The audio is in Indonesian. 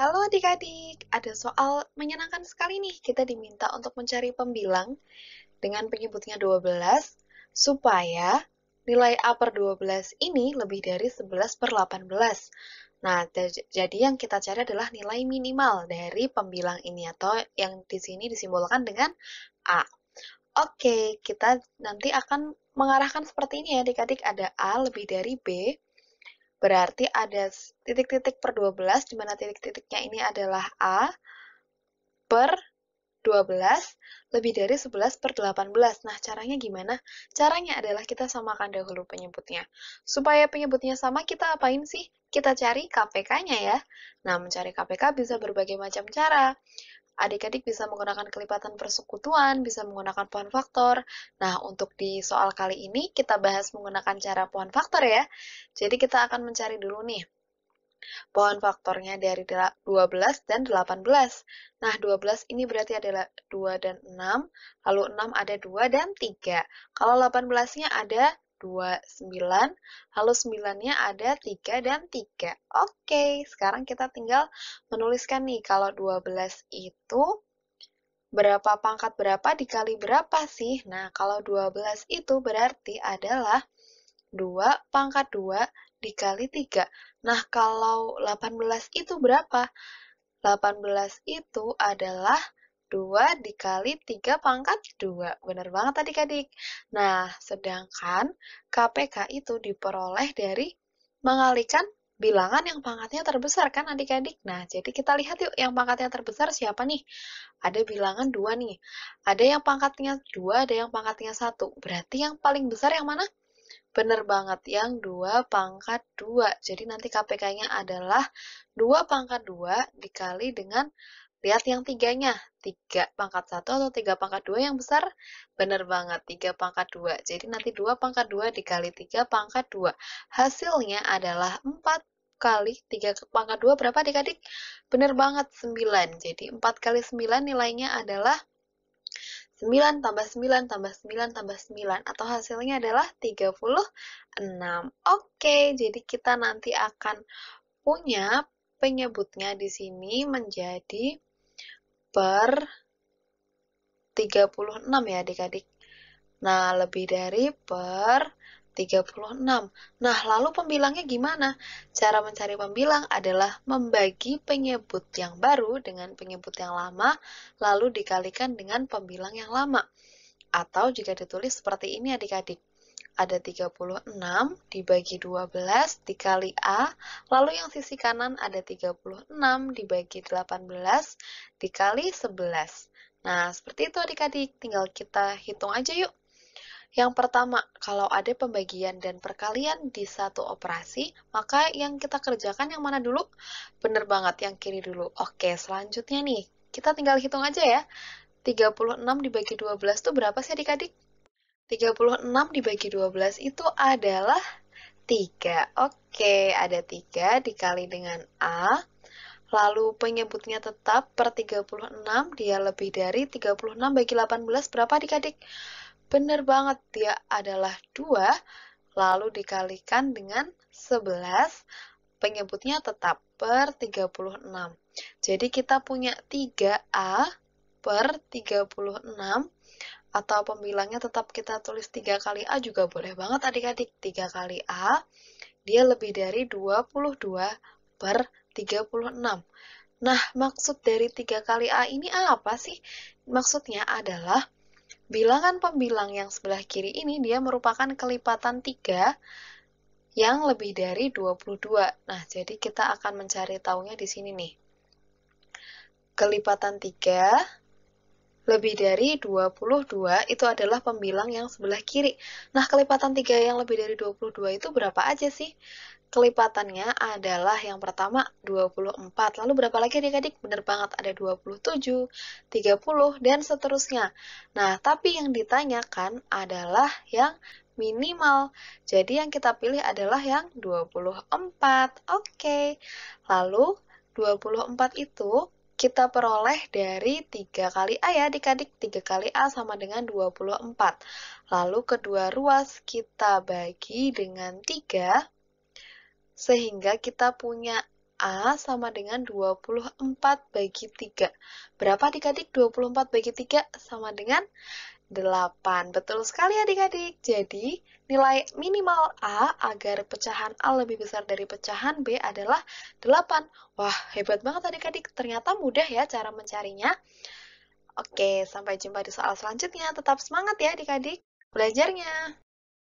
Halo adik-adik, ada soal menyenangkan sekali nih. Kita diminta untuk mencari pembilang dengan penyebutnya 12 supaya nilai A per 12 ini lebih dari 11 per 18. Nah, jadi yang kita cari adalah nilai minimal dari pembilang ini atau yang di sini disimbolkan dengan A. Oke, kita nanti akan mengarahkan seperti ini ya adik-adik. Ada A lebih dari B, Berarti ada titik-titik per 12, di mana titik-titiknya ini adalah A per 12 lebih dari 11 per 18. Nah, caranya gimana? Caranya adalah kita samakan dahulu penyebutnya. Supaya penyebutnya sama, kita apain sih? Kita cari KPK-nya ya. Nah, mencari KPK bisa berbagai macam cara adik-adik bisa menggunakan kelipatan persekutuan, bisa menggunakan pohon faktor. Nah, untuk di soal kali ini kita bahas menggunakan cara pohon faktor ya. Jadi kita akan mencari dulu nih pohon faktornya dari 12 dan 18. Nah, 12 ini berarti adalah 2 dan 6, lalu 6 ada 2 dan 3. Kalau 18-nya ada 2, 9. Lalu 9-nya ada 3 dan 3. Oke, sekarang kita tinggal menuliskan nih kalau 12 itu berapa pangkat berapa dikali berapa sih? Nah, kalau 12 itu berarti adalah 2 pangkat 2 dikali 3. Nah, kalau 18 itu berapa? 18 itu adalah 2 dikali 3 pangkat 2. Benar banget tadi adik Nah, sedangkan KPK itu diperoleh dari mengalikan bilangan yang pangkatnya terbesar kan adik-adik. Nah, jadi kita lihat yuk yang pangkatnya terbesar siapa nih? Ada bilangan 2 nih. Ada yang pangkatnya 2, ada yang pangkatnya 1. Berarti yang paling besar yang mana? Bener banget, yang 2 pangkat 2. Jadi nanti KPK-nya adalah 2 pangkat 2 dikali dengan Lihat yang tiganya, 3 pangkat 1 atau 3 pangkat 2 yang besar? Benar banget, 3 pangkat 2. Jadi nanti 2 pangkat 2 dikali 3 pangkat 2. Hasilnya adalah 4 kali 3 pangkat 2 berapa adik-adik? Benar banget, 9. Jadi 4 kali 9 nilainya adalah 9 tambah 9 tambah 9 tambah 9 atau hasilnya adalah 36. Oke, jadi kita nanti akan punya penyebutnya di sini menjadi per 36 ya adik-adik. Nah, lebih dari per 36. Nah, lalu pembilangnya gimana? Cara mencari pembilang adalah membagi penyebut yang baru dengan penyebut yang lama, lalu dikalikan dengan pembilang yang lama. Atau juga ditulis seperti ini adik-adik ada 36 dibagi 12 dikali A, lalu yang sisi kanan ada 36 dibagi 18 dikali 11. Nah, seperti itu adik-adik, tinggal kita hitung aja yuk. Yang pertama, kalau ada pembagian dan perkalian di satu operasi, maka yang kita kerjakan yang mana dulu? Bener banget, yang kiri dulu. Oke, selanjutnya nih, kita tinggal hitung aja ya. 36 dibagi 12 itu berapa sih adik-adik? 36 dibagi 12 itu adalah 3. Oke, ada 3 dikali dengan A. Lalu penyebutnya tetap per 36, dia lebih dari 36 bagi 18, berapa adik-adik? banget, dia adalah 2, lalu dikalikan dengan 11, penyebutnya tetap per 36. Jadi kita punya 3A per 36, atau pembilangnya tetap kita tulis 3 kali A juga boleh banget adik-adik. 3 kali A, dia lebih dari 22 per 36. Nah, maksud dari 3 kali A ini A apa sih? Maksudnya adalah bilangan pembilang yang sebelah kiri ini dia merupakan kelipatan 3 yang lebih dari 22. Nah, jadi kita akan mencari taunya di sini nih. Kelipatan 3 lebih dari 22 itu adalah pembilang yang sebelah kiri. Nah, kelipatan 3 yang lebih dari 22 itu berapa aja sih? Kelipatannya adalah yang pertama 24, lalu berapa lagi adik-adik? Bener banget, ada 27, 30, dan seterusnya. Nah, tapi yang ditanyakan adalah yang minimal. Jadi yang kita pilih adalah yang 24. Oke, lalu 24 itu kita peroleh dari 3 kali A ya adik-adik 3 kali A sama dengan 24 lalu kedua ruas kita bagi dengan 3 sehingga kita punya A sama dengan 24 bagi 3 berapa adik-adik 24 bagi 3 sama dengan 8. Betul sekali adik-adik. Jadi, nilai minimal A agar pecahan A lebih besar dari pecahan B adalah 8. Wah, hebat banget adik-adik. Ternyata mudah ya cara mencarinya. Oke, sampai jumpa di soal selanjutnya. Tetap semangat ya adik-adik belajarnya.